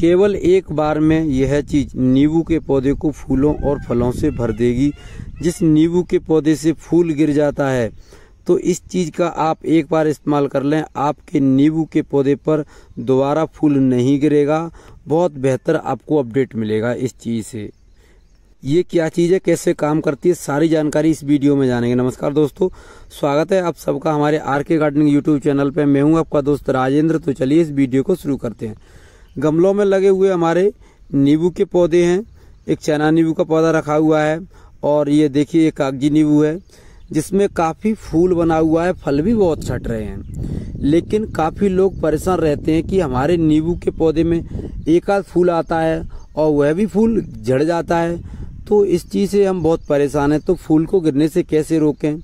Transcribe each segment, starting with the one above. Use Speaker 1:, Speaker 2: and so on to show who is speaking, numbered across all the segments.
Speaker 1: केवल एक बार में यह चीज नींबू के पौधे को फूलों और फलों से भर देगी जिस नींबू के पौधे से फूल गिर जाता है तो इस चीज़ का आप एक बार इस्तेमाल कर लें आपके नींबू के पौधे पर दोबारा फूल नहीं गिरेगा बहुत बेहतर आपको अपडेट मिलेगा इस चीज़ से ये क्या चीज़ है कैसे काम करती है सारी जानकारी इस वीडियो में जानेंगे नमस्कार दोस्तों स्वागत है आप सबका हमारे आर के गार्डनिंग यूट्यूब चैनल पर मैं हूँ आपका दोस्त राजेंद्र तो चलिए इस वीडियो को शुरू करते हैं गमलों में लगे हुए हमारे नींबू के पौधे हैं एक चना नींबू का पौधा रखा हुआ है और ये देखिए ये कागजी नींबू है जिसमें काफ़ी फूल बना हुआ है फल भी बहुत छट रहे हैं लेकिन काफ़ी लोग परेशान रहते हैं कि हमारे नींबू के पौधे में एक आध फूल आता है और वह भी फूल झड़ जाता है तो इस चीज़ से हम बहुत परेशान हैं तो फूल को गिरने से कैसे रोकें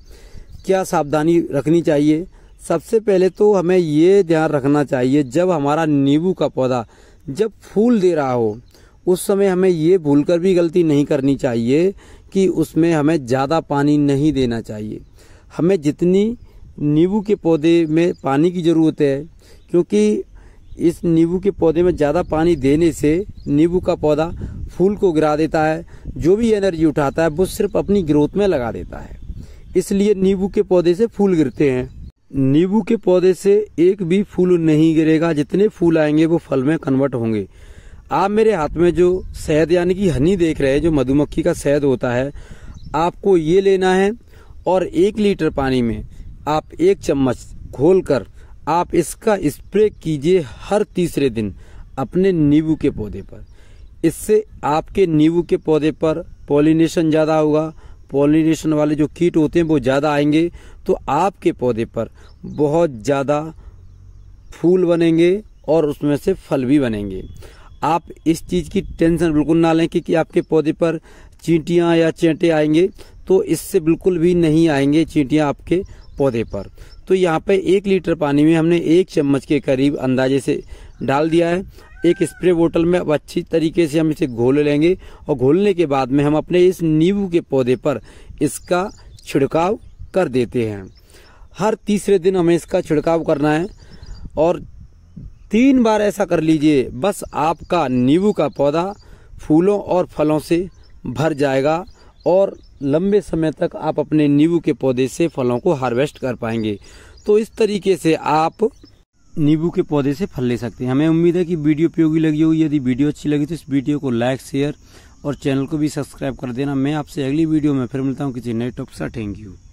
Speaker 1: क्या सावधानी रखनी चाहिए सबसे पहले तो हमें ये ध्यान रखना चाहिए जब हमारा नींबू का पौधा जब फूल दे रहा हो उस समय हमें ये भूलकर भी गलती नहीं करनी चाहिए कि उसमें हमें ज़्यादा पानी नहीं देना चाहिए हमें जितनी नींबू के पौधे में पानी की ज़रूरत है क्योंकि इस नींबू के पौधे में ज़्यादा पानी देने से नींबू का पौधा फूल को गिरा देता है जो भी एनर्जी उठाता है वो सिर्फ अपनी ग्रोथ में लगा देता है इसलिए नींबू के पौधे से फूल गिरते हैं नींबू के पौधे से एक भी फूल नहीं गिरेगा जितने फूल आएंगे वो फल में कन्वर्ट होंगे आप मेरे हाथ में जो शहद यानी कि हनी देख रहे हैं जो मधुमक्खी का शहद होता है आपको ये लेना है और एक लीटर पानी में आप एक चम्मच घोलकर आप इसका स्प्रे कीजिए हर तीसरे दिन अपने नींबू के पौधे पर इससे आपके नींबू के पौधे पर पॉलिनेशन ज़्यादा होगा पॉलिनेशन वाले जो कीट होते हैं वो ज़्यादा आएंगे तो आपके पौधे पर बहुत ज़्यादा फूल बनेंगे और उसमें से फल भी बनेंगे आप इस चीज़ की टेंशन बिल्कुल ना लें कि, कि आपके पौधे पर चींटियाँ या चेंटे आएंगे तो इससे बिल्कुल भी नहीं आएंगे चींटियाँ आपके पौधे पर तो यहाँ पे एक लीटर पानी में हमने एक चम्मच के करीब अंदाजे से डाल दिया है एक स्प्रे बोतल में अब अच्छी तरीके से हम इसे घोल लेंगे और घोलने के बाद में हम अपने इस नींबू के पौधे पर इसका छिड़काव कर देते हैं हर तीसरे दिन हमें इसका छिड़काव करना है और तीन बार ऐसा कर लीजिए बस आपका नींबू का पौधा फूलों और फलों से भर जाएगा और लंबे समय तक आप अपने नींबू के पौधे से फलों को हार्वेस्ट कर पाएंगे तो इस तरीके से आप नींबू के पौधे से फल ले सकते हैं हमें उम्मीद है कि वीडियो उपयोगी लगी होगी यदि वीडियो अच्छी लगी तो इस वीडियो को लाइक शेयर और चैनल को भी सब्सक्राइब कर देना मैं आपसे अगली वीडियो में फिर मिलता हूँ किसी नए टॉप सा थैंक यू